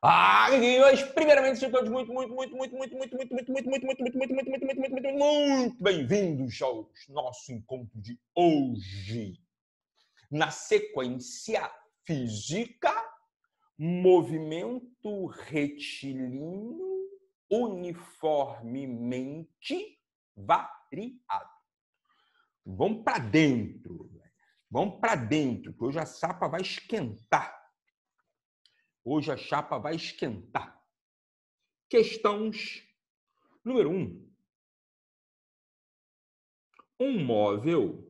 Ah, guerreiros, primeiramente, sejam todos muito, muito, muito, muito, muito, muito, muito, muito, muito, muito, muito, muito, muito, muito, muito, muito, muito, muito bem-vindos ao nosso encontro de hoje. Na sequência física, movimento retilíneo uniformemente variado. Vamos para dentro, vamos para dentro, que hoje a sapa vai esquentar. Hoje a chapa vai esquentar. Questões número um. Um móvel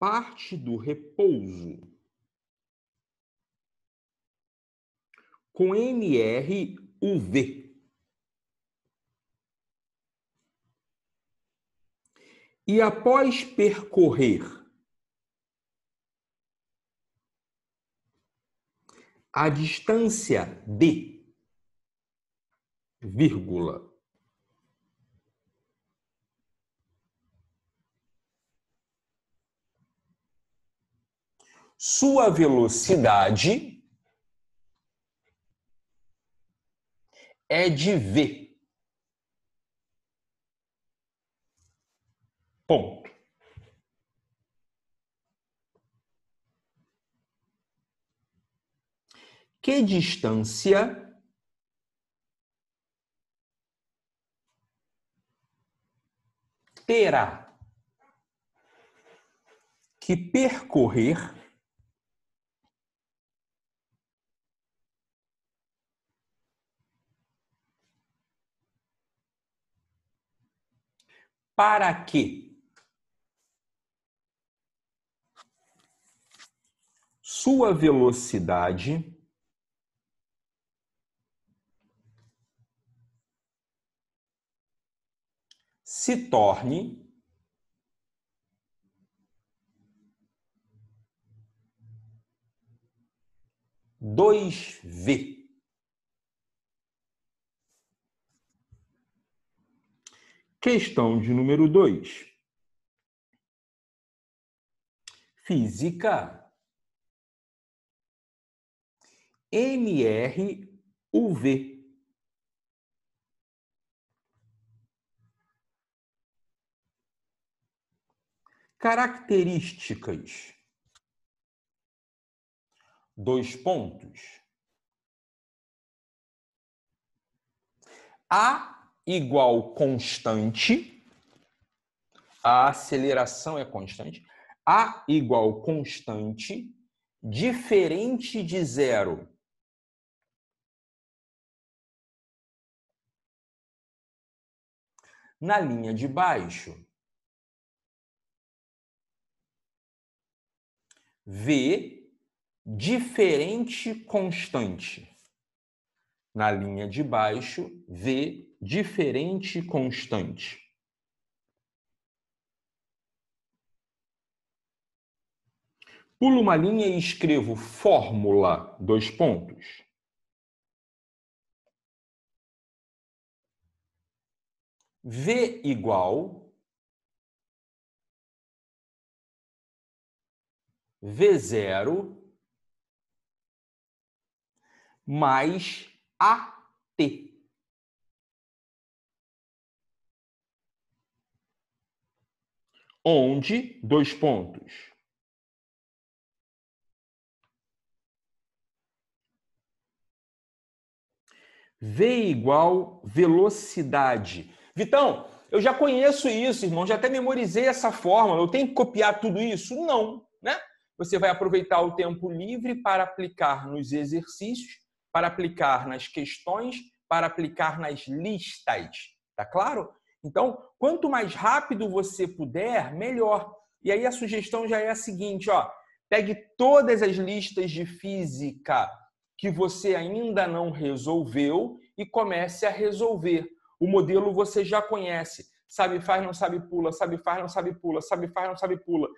parte do repouso com MRUV. E após percorrer a distância de, vírgula, sua velocidade é de v. Ponto. Que distância terá que percorrer para que sua velocidade se torne dois V. Questão de número dois Física. v características. Dois pontos. A igual constante. A aceleração é constante. A igual constante, diferente de zero. Na linha de baixo, V diferente constante. Na linha de baixo, V diferente constante. Pulo uma linha e escrevo fórmula, dois pontos. V igual V0 mais AT. Onde, dois pontos. V igual velocidade. Vitão, eu já conheço isso, irmão, já até memorizei essa fórmula. Eu tenho que copiar tudo isso? Não você vai aproveitar o tempo livre para aplicar nos exercícios, para aplicar nas questões, para aplicar nas listas. Tá claro? Então, quanto mais rápido você puder, melhor. E aí a sugestão já é a seguinte, ó: pegue todas as listas de física que você ainda não resolveu e comece a resolver. O modelo você já conhece. Sabe faz, não sabe pula, sabe faz, não sabe pula, sabe faz, não sabe pula.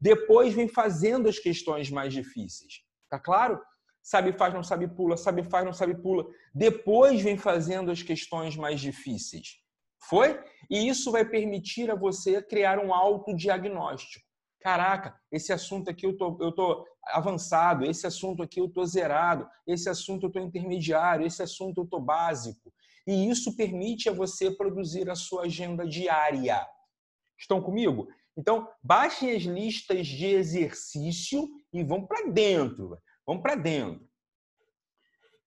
Depois vem fazendo as questões mais difíceis. Tá claro? Sabe faz, não sabe pula, sabe faz, não sabe pula. Depois vem fazendo as questões mais difíceis. Foi? E isso vai permitir a você criar um autodiagnóstico. Caraca, esse assunto aqui eu tô, eu tô avançado, esse assunto aqui eu tô zerado, esse assunto eu tô intermediário, esse assunto eu tô básico. E isso permite a você produzir a sua agenda diária. Estão comigo? Então, baixem as listas de exercício e vão para dentro. Vamos para dentro.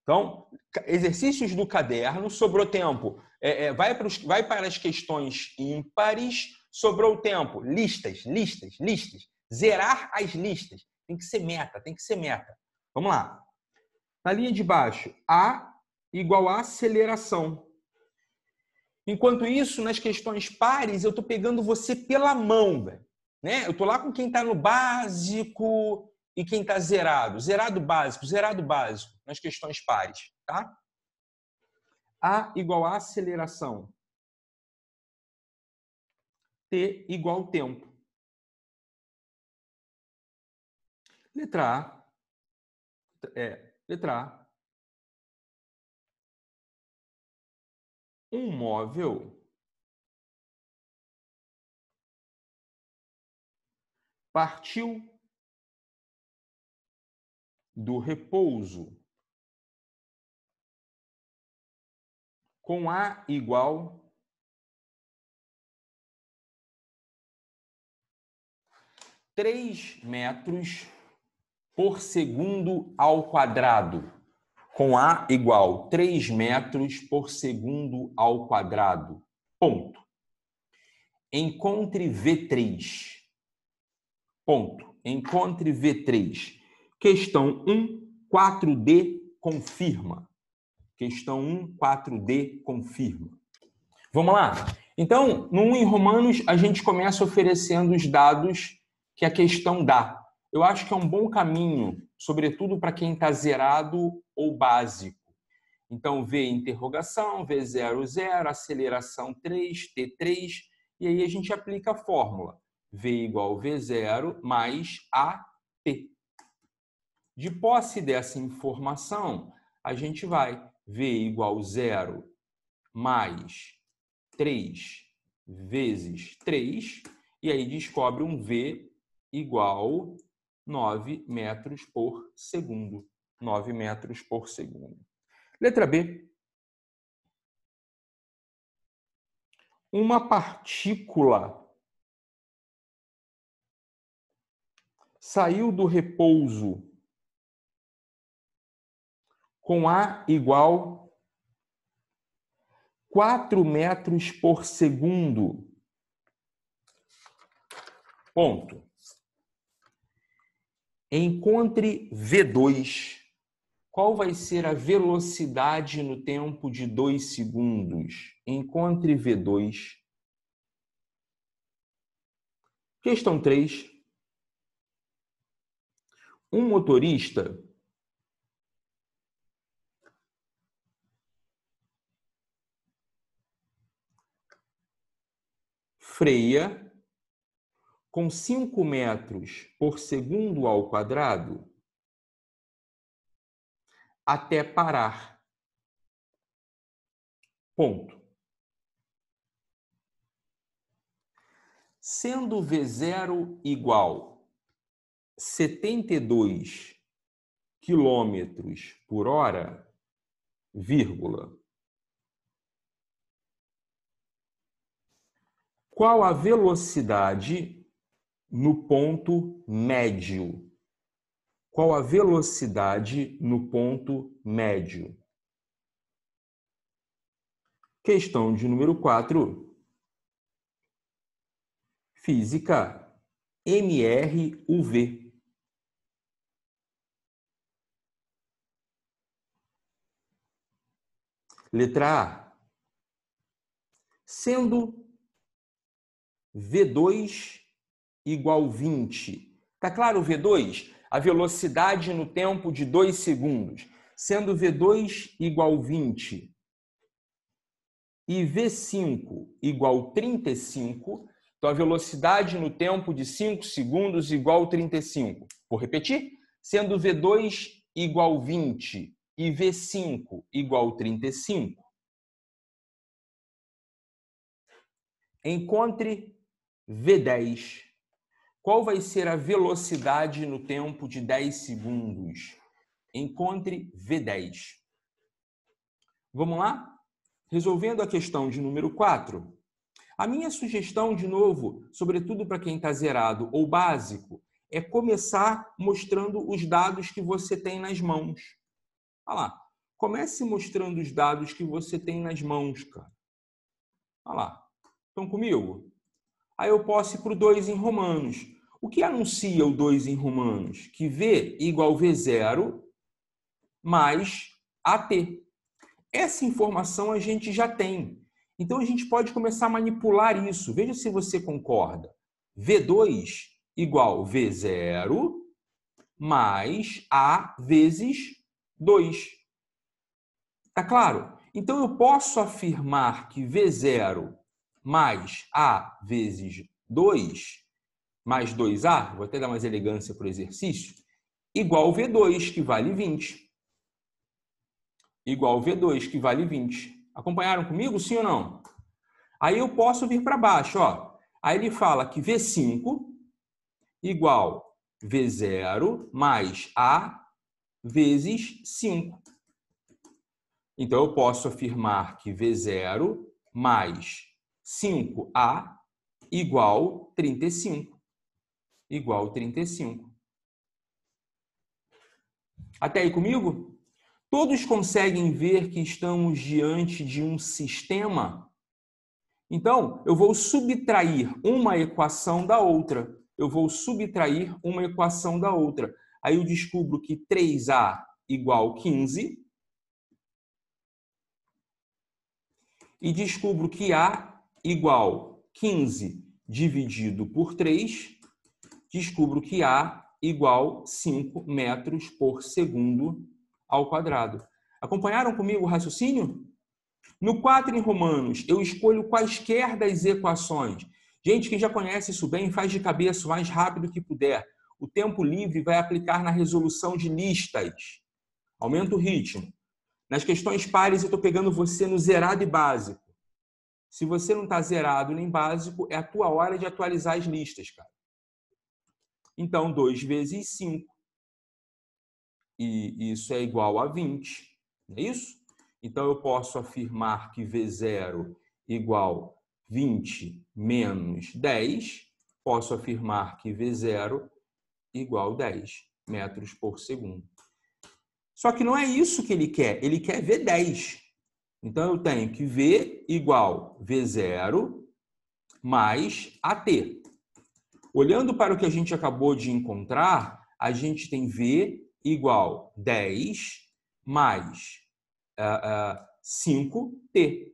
Então, exercícios do caderno, sobrou tempo. É, é, vai, para vai para as questões ímpares, sobrou tempo. Listas, listas, listas. Zerar as listas. Tem que ser meta, tem que ser meta. Vamos lá. Na linha de baixo, A igual a aceleração. Enquanto isso, nas questões pares, eu estou pegando você pela mão, velho. Né? Eu estou lá com quem está no básico e quem está zerado. Zerado básico, zerado básico, nas questões pares. Tá? A igual a aceleração. T igual tempo. Letra A. É, letra A. um móvel partiu do repouso com A igual três metros por segundo ao quadrado com A igual 3 metros por segundo ao quadrado. Ponto. Encontre V3. Ponto. Encontre V3. Questão 1, 4D confirma. Questão 1, 4D confirma. Vamos lá? Então, no 1 em Romanos, a gente começa oferecendo os dados que a questão dá. Eu acho que é um bom caminho sobretudo para quem está zerado ou básico. Então, V interrogação, V00, aceleração 3, T3, e aí a gente aplica a fórmula. V igual V0 mais AT. De posse dessa informação, a gente vai V igual 0 mais 3 vezes 3, e aí descobre um V igual 9 metros por segundo. 9 metros por segundo. Letra B. Uma partícula saiu do repouso com A igual 4 metros por segundo. Ponto. Encontre V2. Qual vai ser a velocidade no tempo de 2 segundos? Encontre V2. Questão 3. Um motorista freia com 5 metros por segundo ao quadrado até parar. Ponto. Sendo V0 igual 72 quilômetros por hora, vírgula, qual a velocidade no ponto médio? Qual a velocidade no ponto médio? Questão de número 4. Física MRUV. Letra A. Sendo V2 igual 20. Está claro o V2? A velocidade no tempo de 2 segundos, sendo V2 igual 20 e V5 igual 35, então a velocidade no tempo de 5 segundos igual 35. Vou repetir? Sendo V2 igual 20 e V5 igual 35. Encontre V10 qual vai ser a velocidade no tempo de 10 segundos? Encontre V10. Vamos lá? Resolvendo a questão de número 4. A minha sugestão, de novo, sobretudo para quem está zerado ou básico, é começar mostrando os dados que você tem nas mãos. Olha lá. Comece mostrando os dados que você tem nas mãos, cara. Olha lá. Estão comigo? Aí eu posso ir para o 2 em Romanos. O que anuncia o 2 em Romanos? Que V igual V0 mais AT. Essa informação a gente já tem. Então a gente pode começar a manipular isso. Veja se você concorda. V2 igual V0 mais A vezes 2. Tá claro? Então eu posso afirmar que V0 mais A vezes 2 mais 2A, vou até dar mais elegância para o exercício, igual V2, que vale 20. Igual V2, que vale 20. Acompanharam comigo, sim ou não? Aí eu posso vir para baixo, ó. Aí ele fala que V5 igual V0 mais A vezes 5. Então, eu posso afirmar que V0 mais 5A igual 35 igual a 35. Até aí comigo? Todos conseguem ver que estamos diante de um sistema? Então, eu vou subtrair uma equação da outra. Eu vou subtrair uma equação da outra. Aí eu descubro que 3A igual 15. E descubro que A igual 15 dividido por 3 descubro que A igual 5 metros por segundo ao quadrado. Acompanharam comigo o raciocínio? No 4 em Romanos, eu escolho quaisquer das equações. Gente, que já conhece isso bem, faz de cabeça o mais rápido que puder. O tempo livre vai aplicar na resolução de listas. Aumenta o ritmo. Nas questões pares, eu estou pegando você no zerado e básico. Se você não está zerado nem básico, é a tua hora de atualizar as listas, cara. Então, 2 vezes 5, e isso é igual a 20, não é isso? Então, eu posso afirmar que V0 igual 20 menos 10, posso afirmar que V0 igual 10 metros por segundo. Só que não é isso que ele quer, ele quer V10. Então, eu tenho que V igual V0 mais AT. Olhando para o que a gente acabou de encontrar, a gente tem V igual 10 mais uh, uh, 5T.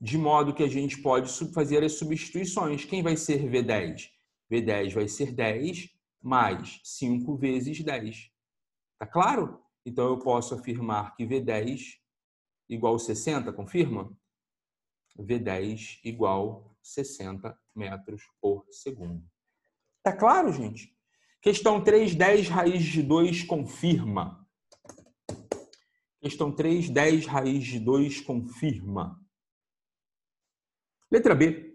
De modo que a gente pode fazer as substituições. Quem vai ser V10? V10 vai ser 10 mais 5 vezes 10. Tá claro? Então eu posso afirmar que V10 igual 60, confirma? V10 igual 60 metros por segundo. Tá claro, gente? Questão 3, 10 raiz de 2 confirma. Questão 3, 10 raiz de 2 confirma. Letra B.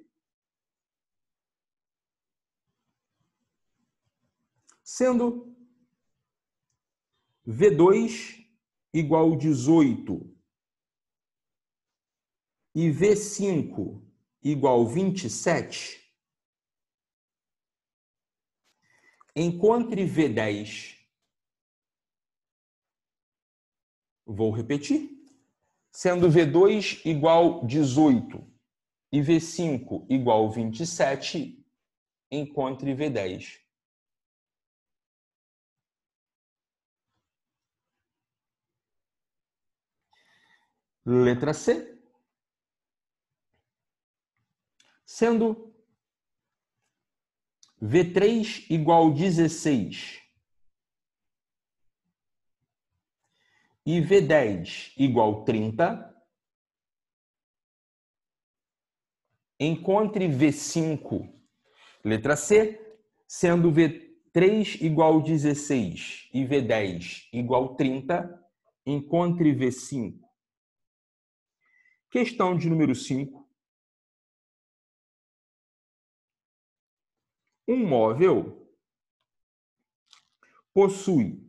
Sendo V2 igual 18 e V5 igual 27, Encontre V10. Vou repetir. Sendo V2 igual 18 e V5 igual 27, encontre V10. Letra C. Sendo V3 igual 16 e V10 igual 30, encontre V5, letra C, sendo V3 igual 16 e V10 igual 30, encontre V5. Questão de número 5. Um móvel possui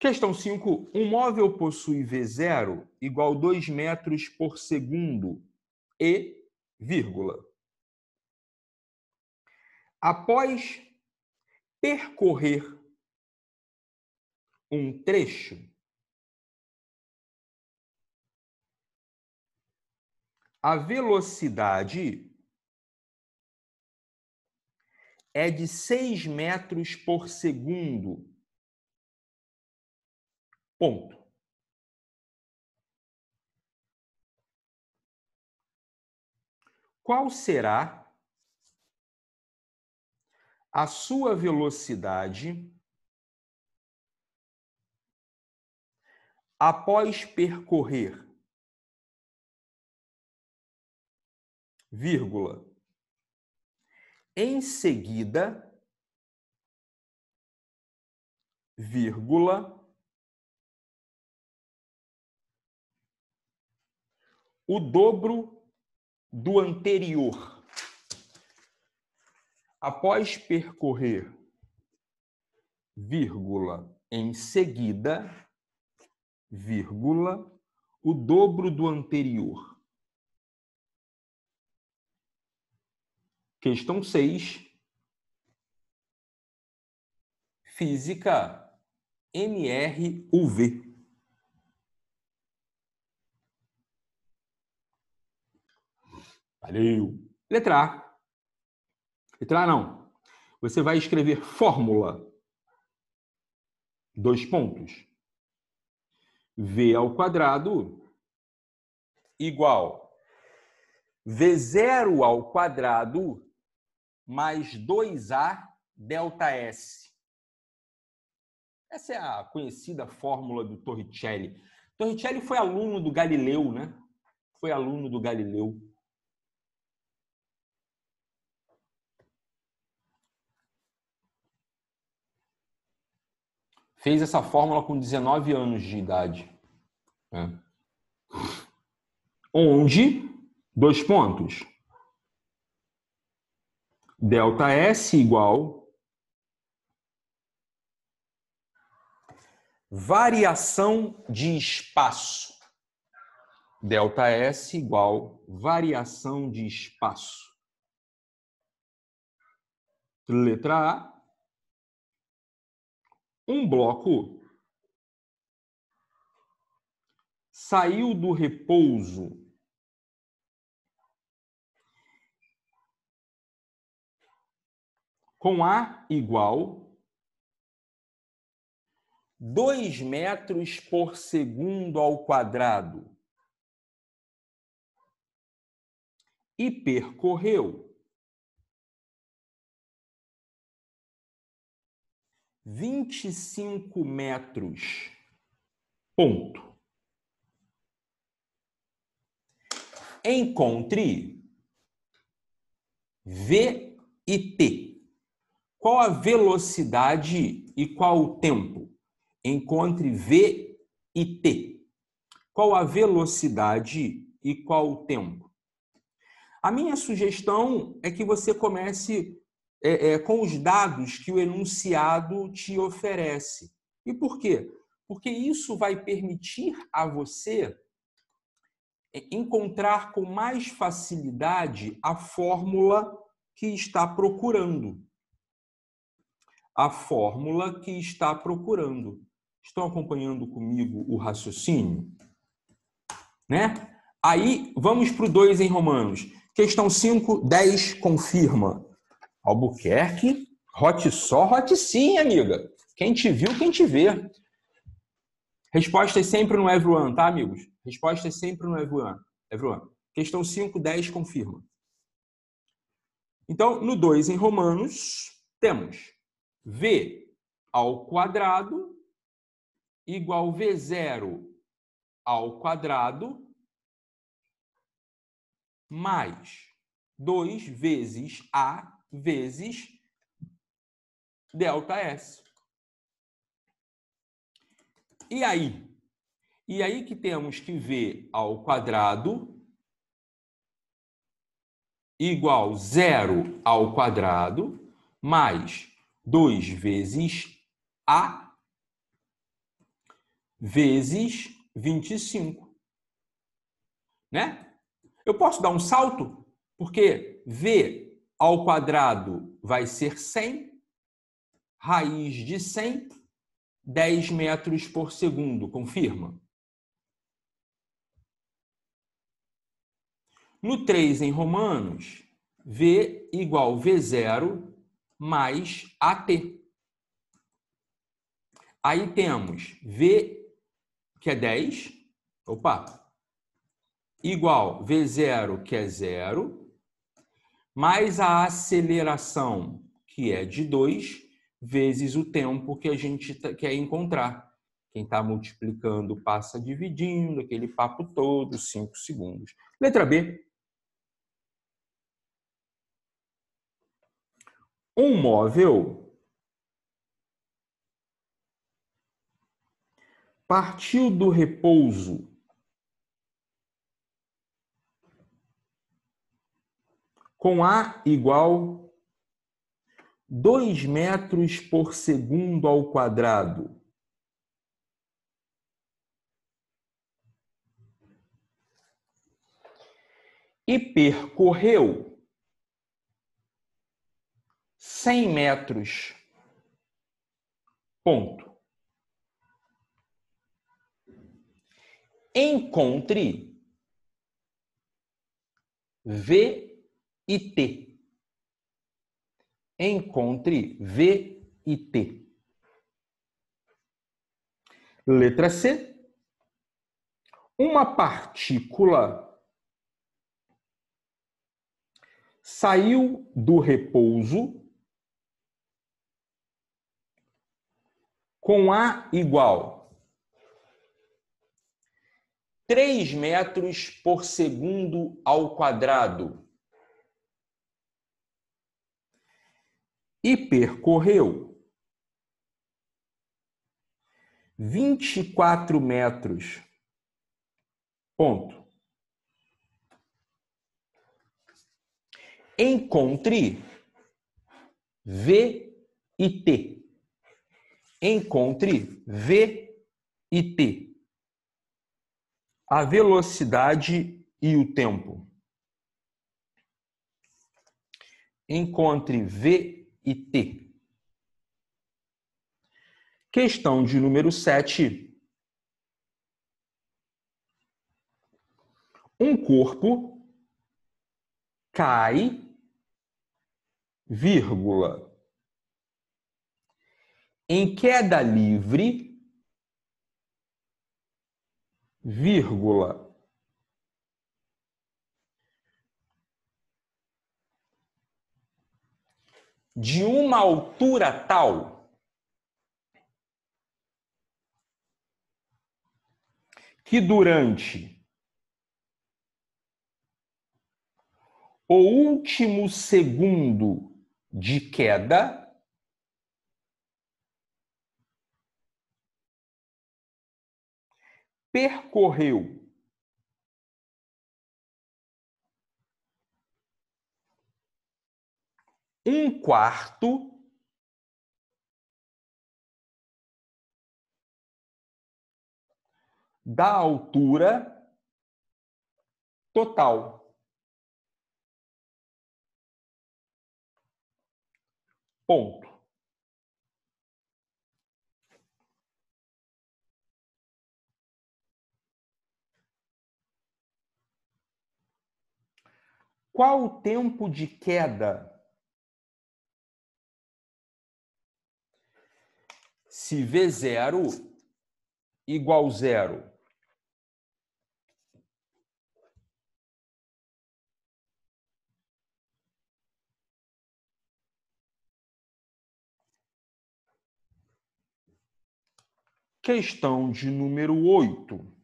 Questão 5. Um móvel possui V0 igual a 2 metros por segundo e vírgula. Após percorrer um trecho A velocidade é de 6 metros por segundo. Ponto. Qual será a sua velocidade após percorrer vírgula. Em seguida, vírgula, o dobro do anterior. Após percorrer, vírgula, em seguida, vírgula, o dobro do anterior. Questão 6. Física MRUV. Valeu. Letra A. Letra A não. Você vai escrever fórmula. Dois pontos. V ao quadrado igual V zero ao quadrado mais 2A delta S. Essa é a conhecida fórmula do Torricelli. Torricelli foi aluno do Galileu, né? Foi aluno do Galileu. Fez essa fórmula com 19 anos de idade. É. Onde, dois pontos, delta S igual variação de espaço. Delta S igual variação de espaço. Letra A. Um bloco saiu do repouso com A igual 2 metros por segundo ao quadrado e percorreu 25 metros. Ponto. Encontre V e t qual a velocidade e qual o tempo? Encontre V e T. Qual a velocidade e qual o tempo? A minha sugestão é que você comece é, é, com os dados que o enunciado te oferece. E por quê? Porque isso vai permitir a você é, encontrar com mais facilidade a fórmula que está procurando a fórmula que está procurando. Estão acompanhando comigo o raciocínio? Né? Aí vamos para o 2 em Romanos. Questão 5, 10 confirma. Albuquerque, hot só, hot sim, amiga. Quem te viu, quem te vê. Resposta é sempre no everyone, tá, amigos? Resposta é sempre no everyone. everyone. Questão 5, 10 confirma. Então, no 2 em Romanos, temos v ao quadrado igual v0 ao quadrado mais 2 vezes a vezes delta s. E aí? E aí que temos que v ao quadrado igual zero ao quadrado mais 2 vezes A vezes 25. Né? Eu posso dar um salto, porque V ao quadrado vai ser 100, raiz de 100, 10 metros por segundo, confirma. No 3 em Romanos, V igual V0 mais AT. Aí temos V, que é 10, opa, igual V0, que é 0, mais a aceleração, que é de 2, vezes o tempo que a gente tá, quer encontrar. Quem está multiplicando passa dividindo, aquele papo todo, 5 segundos. Letra B, Um móvel partiu do repouso. Com A igual dois metros por segundo ao quadrado. e percorreu 100 metros. Ponto. Encontre V e T. Encontre V e T. Letra C. Uma partícula saiu do repouso com A igual 3 metros por segundo ao quadrado e percorreu 24 metros. Ponto. Encontre V e T encontre V e T. A velocidade e o tempo. Encontre V e T. Questão de número 7. Um corpo cai, vírgula, em queda livre, vírgula. De uma altura tal que durante o último segundo de queda percorreu. Um quarto da altura total. Ponto. Qual o tempo de queda? Se V0 igual zero, Questão de número oito.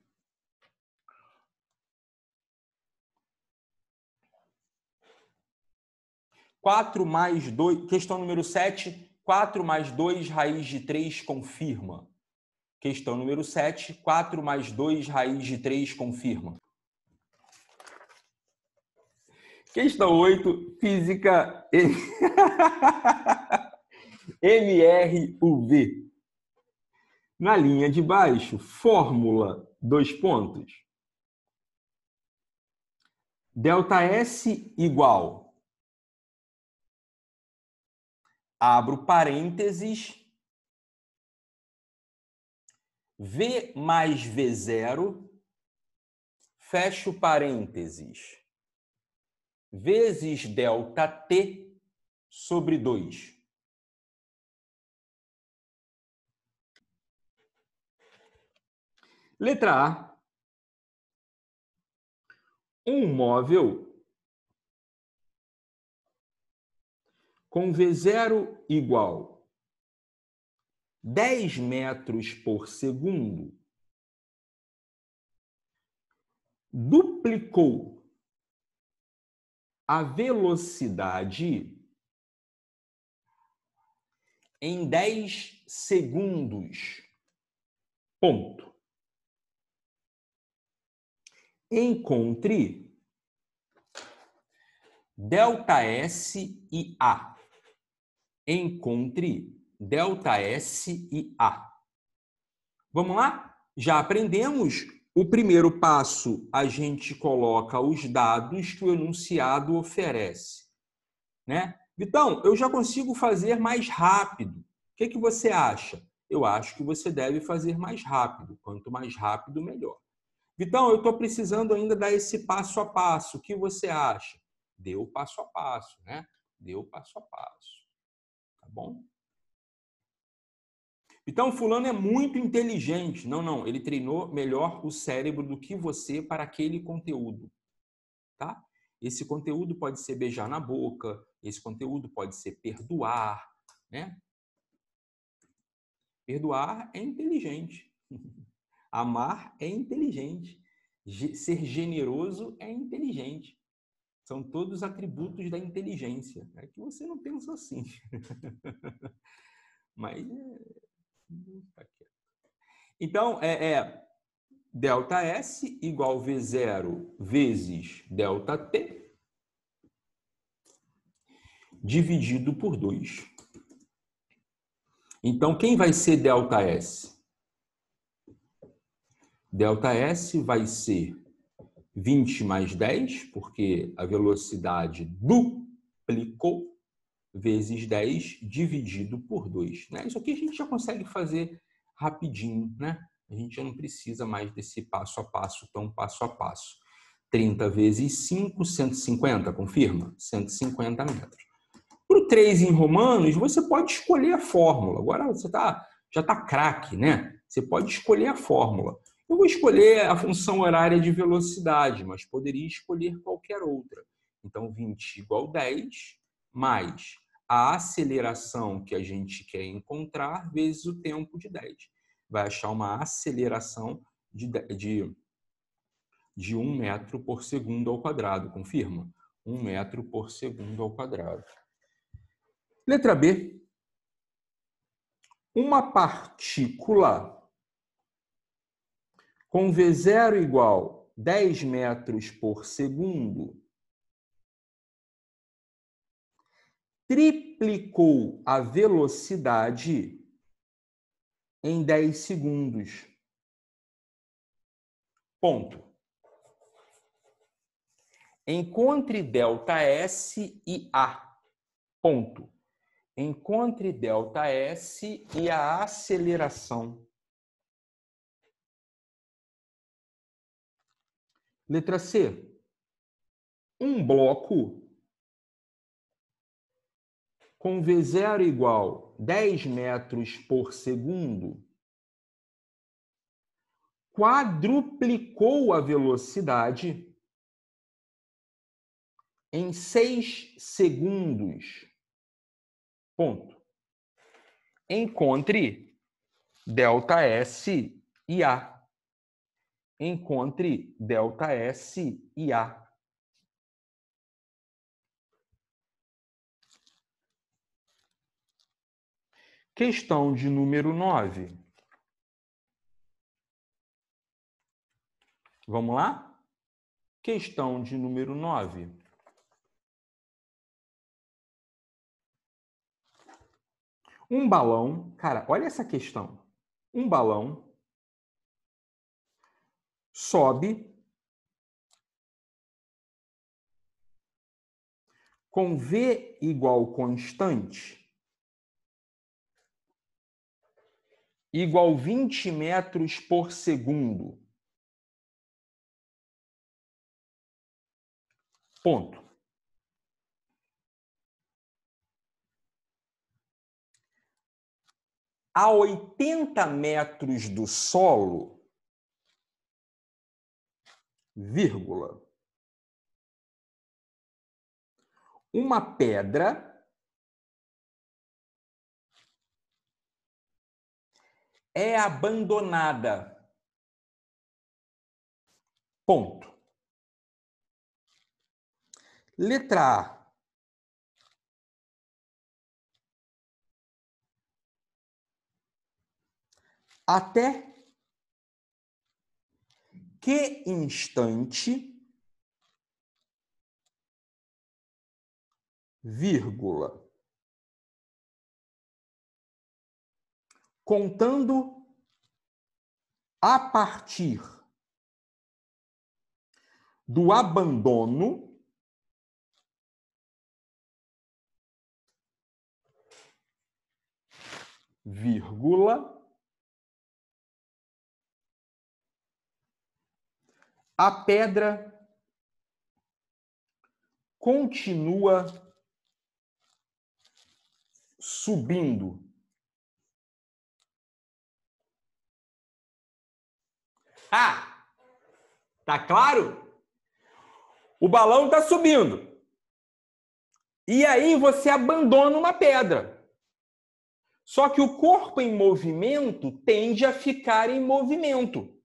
4 mais 2, questão número 7, 4 mais 2 raiz de 3 confirma. Questão número 7, 4 mais 2 raiz de 3 confirma. Questão 8, física MRUV. Na linha de baixo, fórmula, dois pontos. Delta S igual abro parênteses, V mais V0, fecho parênteses, vezes delta T sobre 2. Letra A. Um móvel com V0 igual 10 metros por segundo, duplicou a velocidade em 10 segundos. Ponto. Encontre delta S e A encontre delta S e A. Vamos lá? Já aprendemos. O primeiro passo, a gente coloca os dados que o enunciado oferece. Né? Então, eu já consigo fazer mais rápido. O que, que você acha? Eu acho que você deve fazer mais rápido. Quanto mais rápido, melhor. Vitão, eu estou precisando ainda dar esse passo a passo. O que você acha? Deu passo a passo, né? Deu passo a passo bom. Então, fulano é muito inteligente. Não, não, ele treinou melhor o cérebro do que você para aquele conteúdo. Tá? Esse conteúdo pode ser beijar na boca, esse conteúdo pode ser perdoar, né? Perdoar é inteligente. Amar é inteligente. Ser generoso é inteligente. São todos atributos da inteligência, é que você não pensa assim. Mas é... Tá então, é, é delta S igual V0 vezes delta T dividido por 2. Então, quem vai ser delta S? Delta S vai ser 20 mais 10, porque a velocidade duplicou, vezes 10 dividido por 2. Né? Isso aqui a gente já consegue fazer rapidinho, né? A gente já não precisa mais desse passo a passo, tão passo a passo. 30 vezes 5, 150, confirma? 150 metros. Para o 3 em romanos, você pode escolher a fórmula. Agora você tá, já está craque, né? Você pode escolher a fórmula. Eu vou escolher a função horária de velocidade, mas poderia escolher qualquer outra. Então, 20 igual 10, mais a aceleração que a gente quer encontrar, vezes o tempo de 10. Vai achar uma aceleração de, de, de 1 metro por segundo ao quadrado, confirma? 1 metro por segundo ao quadrado. Letra B. Uma partícula com V0 igual 10 metros por segundo, triplicou a velocidade em 10 segundos. Ponto. Encontre delta S e A. Ponto. Encontre delta S e a aceleração. Letra C. Um bloco com V0 igual 10 metros por segundo quadruplicou a velocidade em 6 segundos. Ponto. Encontre delta S e A encontre delta S e A. Questão de número 9. Vamos lá? Questão de número 9. Um balão, cara, olha essa questão. Um balão sobe com V igual constante igual 20 metros por segundo. Ponto. A 80 metros do solo, vírgula. Uma pedra é abandonada. Ponto. Letra A. até que instante, vírgula, contando a partir do abandono vírgula A pedra continua subindo. Ah! Tá claro? O balão tá subindo. E aí você abandona uma pedra. Só que o corpo em movimento tende a ficar em movimento.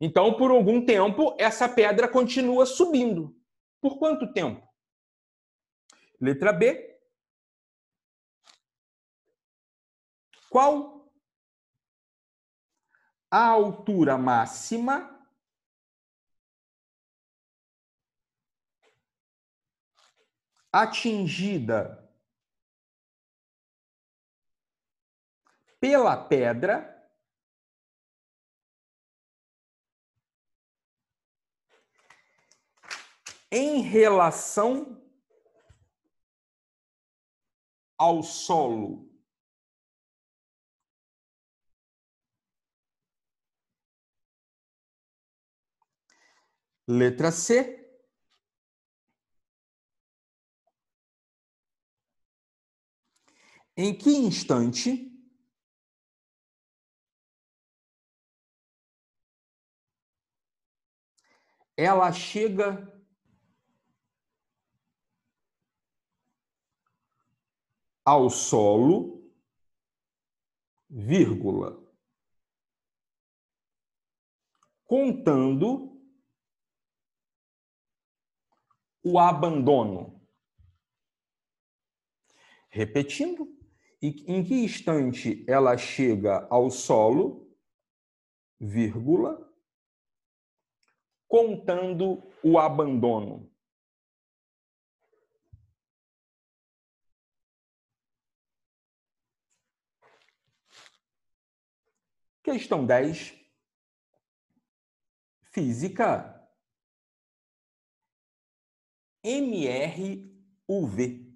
Então, por algum tempo, essa pedra continua subindo. Por quanto tempo? Letra B. Qual a altura máxima atingida pela pedra em relação ao solo. Letra C. Em que instante ela chega ao solo, vírgula, contando o abandono. Repetindo, em que instante ela chega ao solo, vírgula, contando o abandono. Questão 10. Física. MRUV.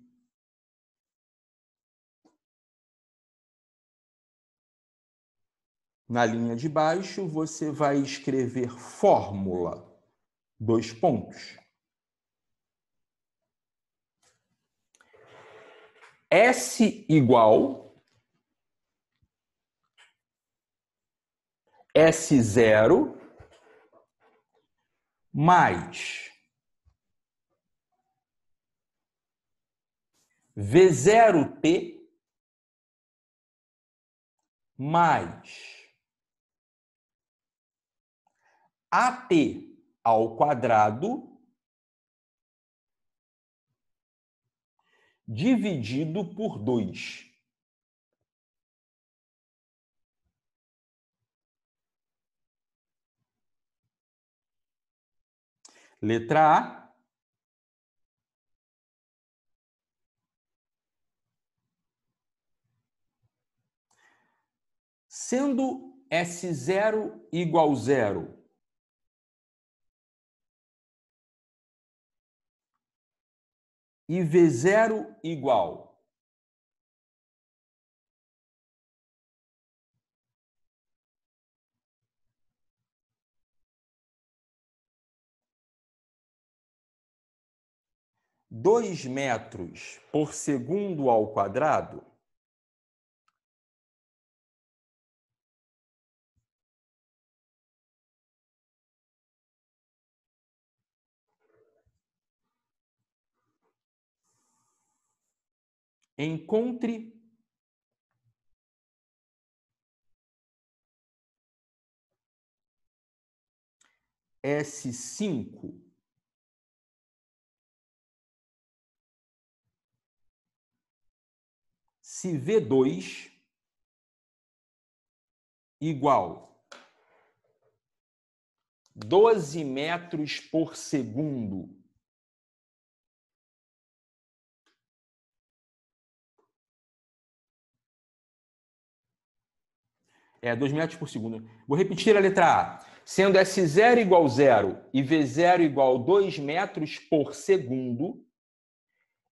Na linha de baixo, você vai escrever fórmula, dois pontos. S igual S0 mais V0T mais AT ao quadrado dividido por dois Letra A. Sendo S0 igual zero, e V0 igual 2 metros por segundo ao quadrado, encontre S cinco se V2 igual 12 metros por segundo é 2 metros por segundo. Vou repetir a letra A. Sendo S0 igual zero e V0 igual dois 2 metros por segundo,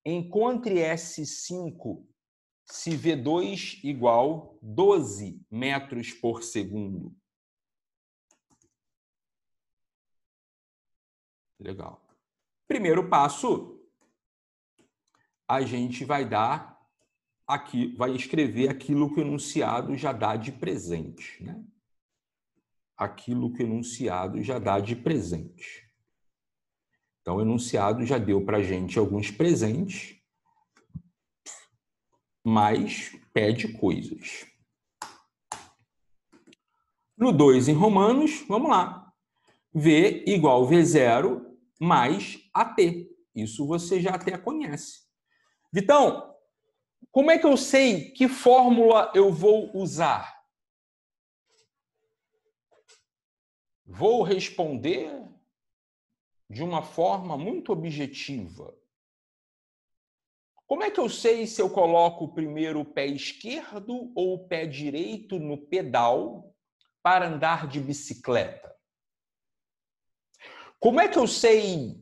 encontre S5 se V2 igual 12 metros por segundo. Legal. Primeiro passo, a gente vai dar aqui, vai escrever aquilo que o enunciado já dá de presente, né? Aquilo que o enunciado já dá de presente. Então, o enunciado já deu para a gente alguns presentes mas pede coisas. No 2, em Romanos, vamos lá. V igual V0 mais AT. Isso você já até conhece. Vitão, como é que eu sei que fórmula eu vou usar? Vou responder de uma forma muito objetiva. Como é que eu sei se eu coloco primeiro o pé esquerdo ou o pé direito no pedal para andar de bicicleta? Como é que eu sei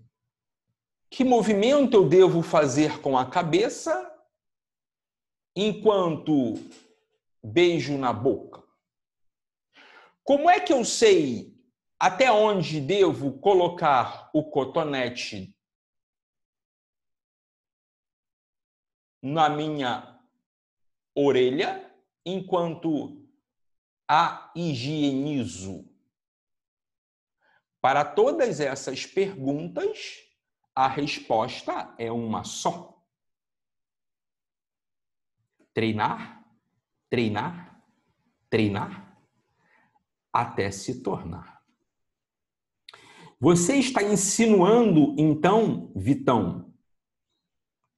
que movimento eu devo fazer com a cabeça enquanto beijo na boca? Como é que eu sei até onde devo colocar o cotonete na minha orelha enquanto a higienizo? Para todas essas perguntas, a resposta é uma só. Treinar, treinar, treinar, até se tornar. Você está insinuando, então, Vitão,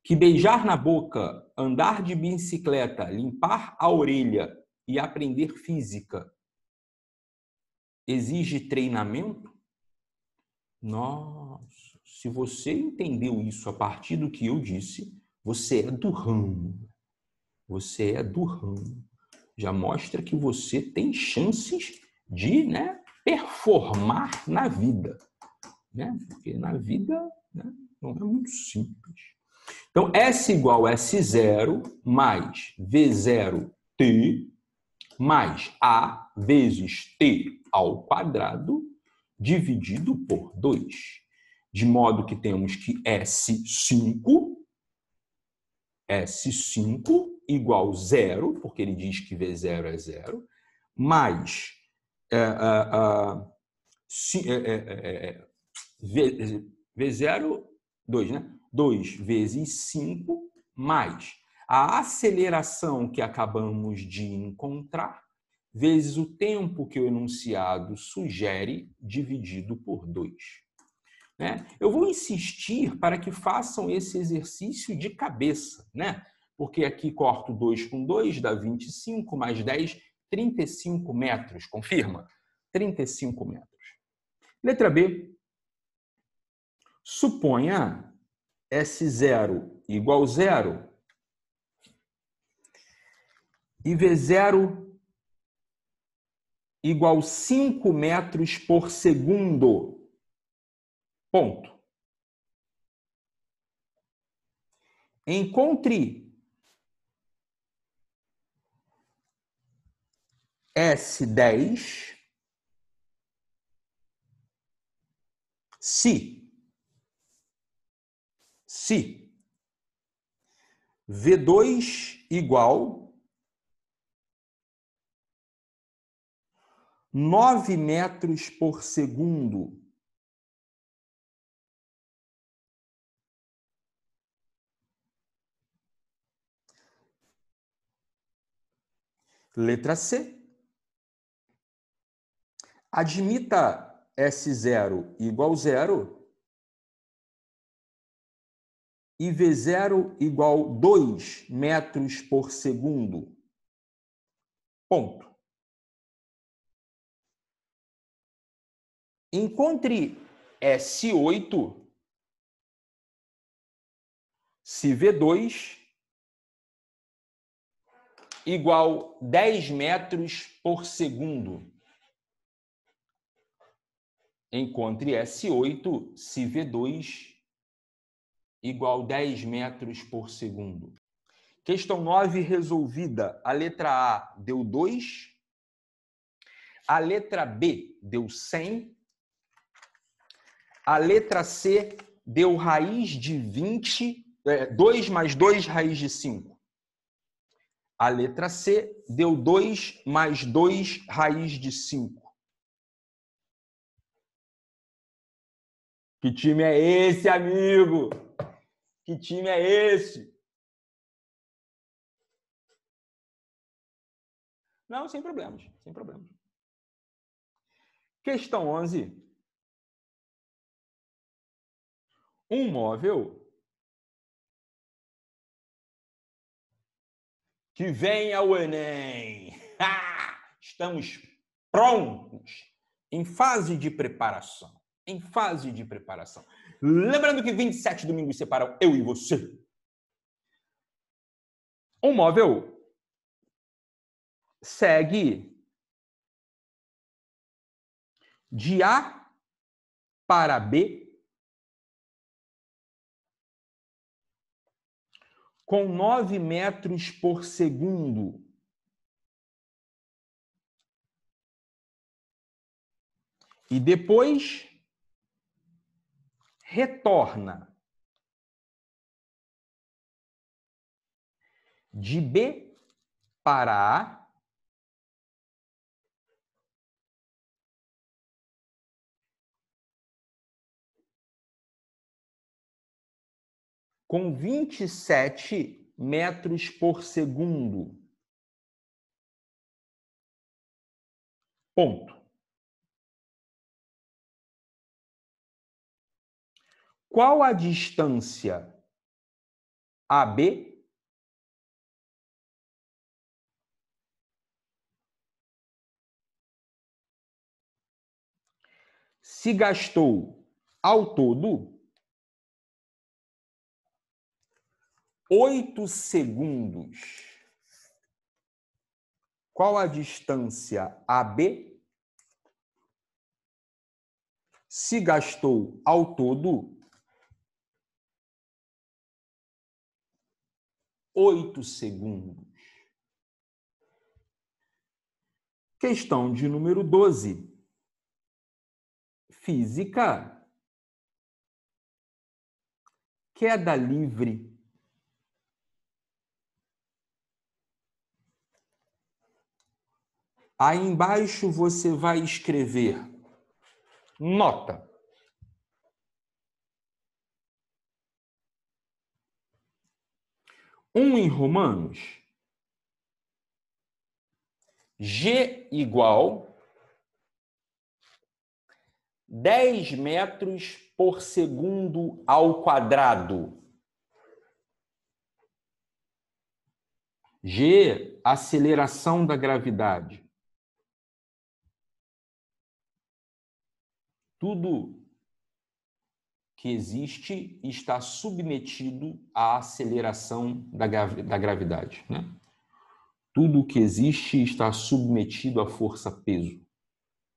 que beijar na boca, andar de bicicleta, limpar a orelha e aprender física exige treinamento? Nossa, se você entendeu isso a partir do que eu disse, você é do ramo. Você é do ramo. Já mostra que você tem chances de né, performar na vida. Né? Porque na vida né, não é muito simples. Então, S igual a S0 mais V0T mais A vezes T ao quadrado dividido por 2. De modo que temos que S5, S5 igual a zero, porque ele diz que V0 é zero, mais eh, eh, eh, V0, 2, né? 2 vezes 5 mais a aceleração que acabamos de encontrar vezes o tempo que o enunciado sugere dividido por 2. Né? Eu vou insistir para que façam esse exercício de cabeça, né? porque aqui corto 2 com 2, dá 25, mais 10, 35 metros, confirma? 35 metros. Letra B. Suponha S0 igual zero e V0 igual 5 metros por segundo. Ponto. Encontre S10 se se V2 igual nove metros por segundo. Letra C. Admita S0 igual zero e V0 igual 2 metros por segundo. Ponto. Encontre S8, se V2 igual 10 metros por segundo. Encontre S8, se V2 igual 10 metros por segundo. Questão 9 resolvida. A letra A deu 2. A letra B deu 100. A letra C deu raiz de 20. É, 2 mais 2, raiz de 5. A letra C deu 2 mais 2, raiz de 5. Que time é esse, amigo? Que time é esse? Não, sem problemas, sem problemas. Questão 11. Um móvel que vem ao Enem. Estamos prontos em fase de preparação. Em fase de preparação. Lembrando que 27 domingos separam eu e você. Um móvel segue de A para B com 9 metros por segundo. E depois retorna de B para A com 27 metros por segundo. Ponto. Qual a distância AB? Se gastou ao todo oito segundos. Qual a distância AB? Se gastou ao todo oito segundos. Questão de número 12. Física. Queda livre. Aí embaixo você vai escrever nota. 1 em Romanos. G igual 10 metros por segundo ao quadrado. G, aceleração da gravidade. Tudo que existe e está submetido à aceleração da, da gravidade. Né? Tudo que existe está submetido à força-peso,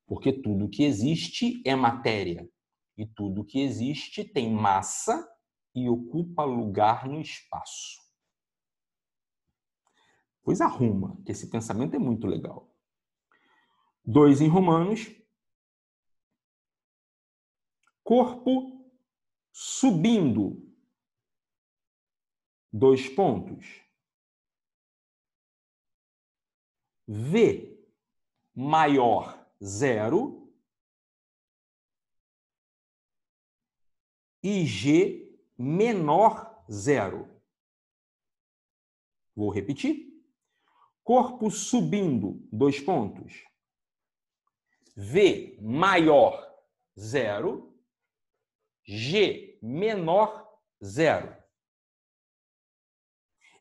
porque tudo que existe é matéria e tudo que existe tem massa e ocupa lugar no espaço. Pois arruma, que esse pensamento é muito legal. Dois em Romanos. Corpo subindo. Dois pontos. V maior zero e G menor zero. Vou repetir. Corpo subindo, dois pontos. V maior zero G menor zero.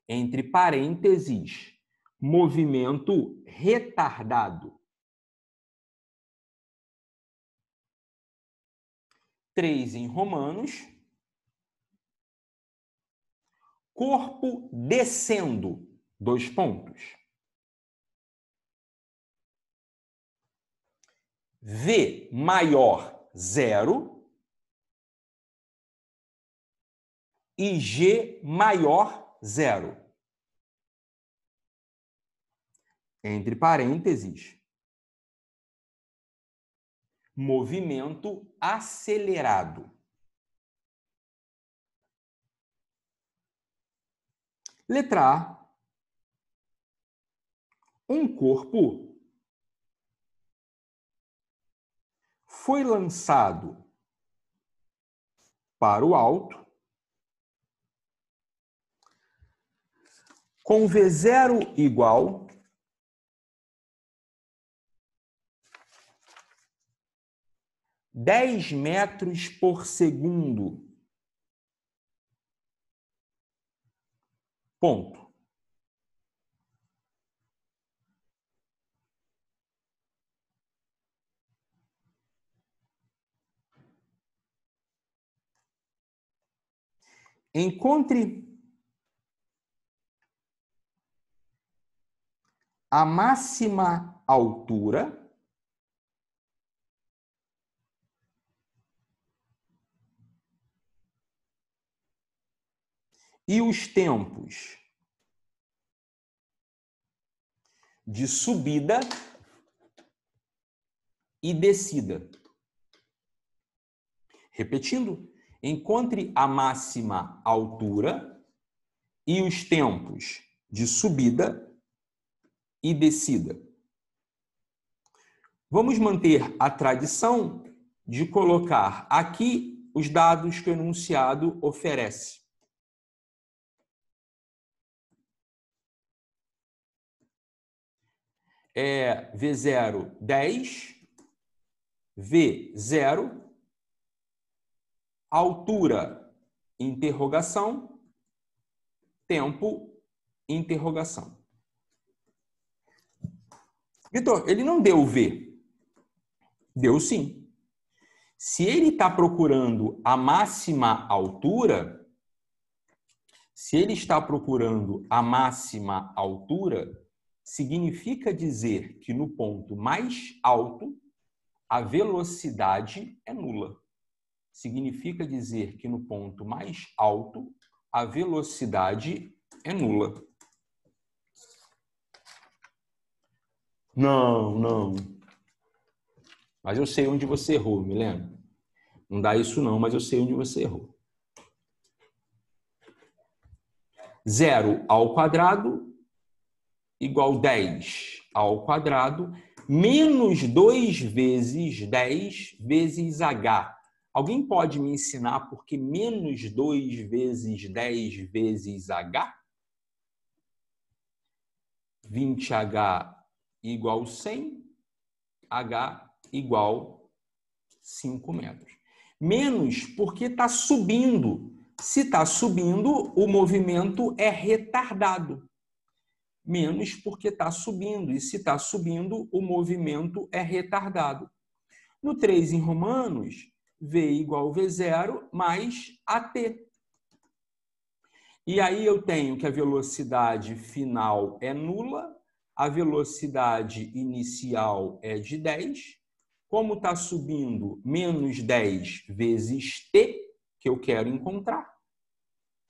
Entre parênteses, movimento retardado. 3 em Romanos. Corpo descendo, dois pontos. V maior, zero. e G maior zero. Entre parênteses, movimento acelerado. Letra A. Um corpo foi lançado para o alto com V0 igual dez metros por segundo. Ponto. Encontre a máxima altura e os tempos de subida e descida. Repetindo, encontre a máxima altura e os tempos de subida e decida. Vamos manter a tradição de colocar aqui os dados que o enunciado oferece. é V0, 10, V0, altura, interrogação, tempo, interrogação. Vitor, ele não deu o V. Deu sim. Se ele está procurando a máxima altura, se ele está procurando a máxima altura, significa dizer que no ponto mais alto a velocidade é nula. Significa dizer que no ponto mais alto a velocidade é nula. Não, não. Mas eu sei onde você errou, Milena. Não dá isso não, mas eu sei onde você errou. Zero ao quadrado igual 10 ao quadrado menos 2 vezes 10 vezes h. Alguém pode me ensinar por que menos 2 vezes 10 vezes h? 20h igual 100, H igual 5 metros. Menos porque está subindo. Se está subindo, o movimento é retardado. Menos porque está subindo. E se está subindo, o movimento é retardado. No 3 em romanos, V igual V0 mais AT. E aí eu tenho que a velocidade final é nula a velocidade inicial é de 10. Como está subindo, menos 10 vezes t, que eu quero encontrar,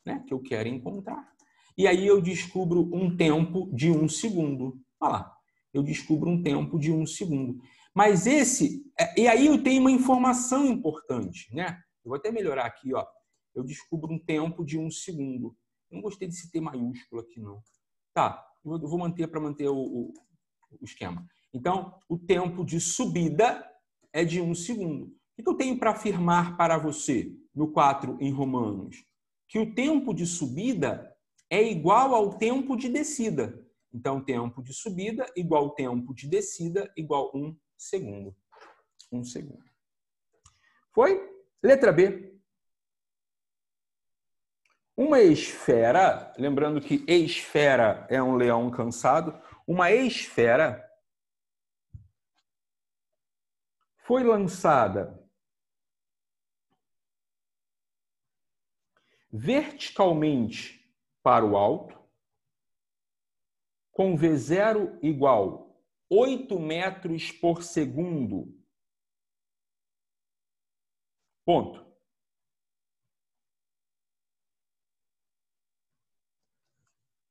né? que eu quero encontrar. E aí eu descubro um tempo de um segundo. Olha lá, eu descubro um tempo de um segundo. Mas esse, é, e aí eu tenho uma informação importante, né? Eu vou até melhorar aqui, ó. Eu descubro um tempo de um segundo. não gostei desse T maiúsculo aqui, não. Tá, eu vou manter para manter o, o, o, esquema. Então, o tempo de subida é de um segundo. O que eu tenho para afirmar para você no 4 em Romanos? Que o tempo de subida é igual ao tempo de descida. Então, tempo de subida igual tempo de descida igual um segundo. Um segundo. Foi? Letra B. Uma esfera, lembrando que esfera é um leão cansado, uma esfera foi lançada verticalmente para o alto, com V0 igual 8 metros por segundo. Ponto.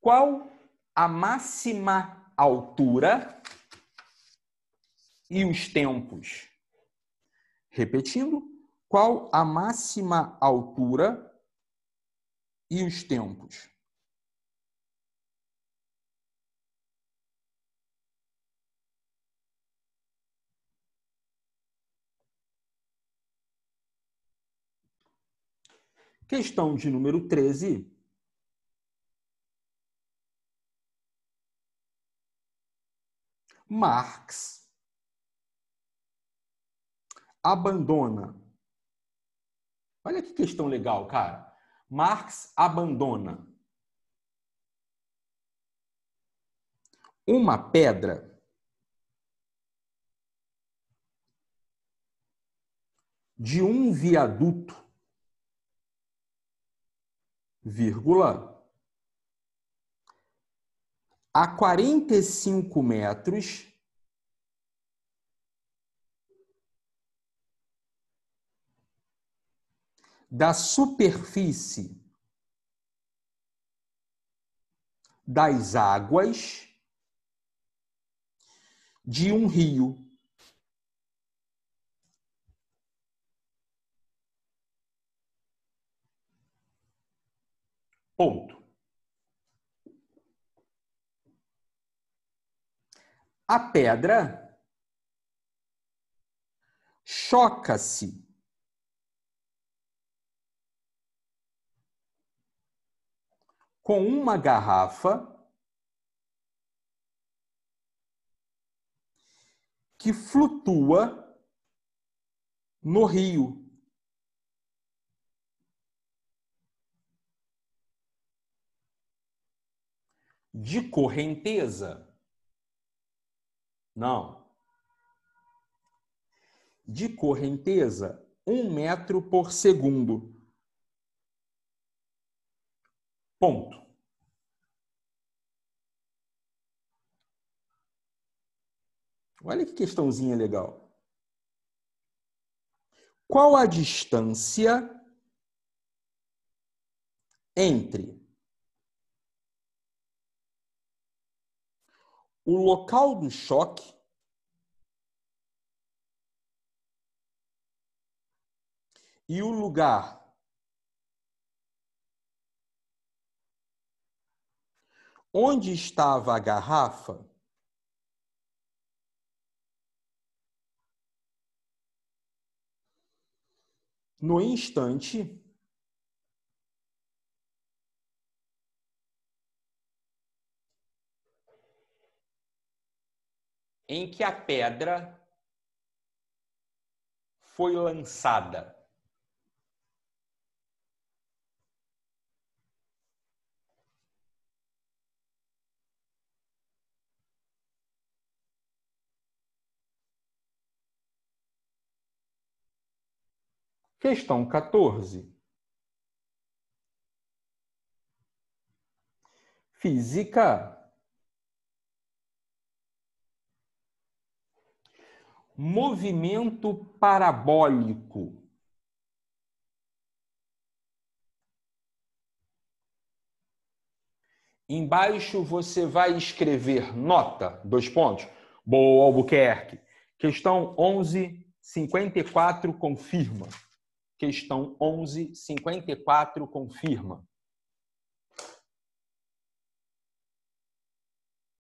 Qual a máxima altura e os tempos? Repetindo, qual a máxima altura e os tempos? Questão de número 13 Marx abandona. Olha que questão legal, cara. Marx abandona uma pedra de um viaduto, vírgula, a 45 metros. Da superfície das águas de um rio. Ponto. A pedra choca-se. Com uma garrafa que flutua no rio. De correnteza. Não. De correnteza, um metro por segundo. Ponto. Olha que questãozinha legal. Qual a distância entre o local do choque e o lugar. Onde estava a garrafa? No instante, em que a pedra foi lançada. Questão 14. Física movimento parabólico. Embaixo você vai escrever nota, dois pontos. Boa, Albuquerque. Questão 1154 confirma. Questão 1154 confirma.